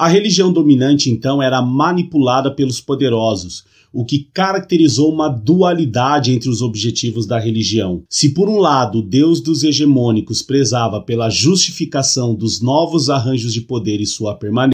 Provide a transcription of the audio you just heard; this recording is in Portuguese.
A religião dominante então era manipulada pelos poderosos, o que caracterizou uma dualidade entre os objetivos da religião. Se por um lado o Deus dos hegemônicos prezava pela justificação dos novos arranjos de poder e sua permanência,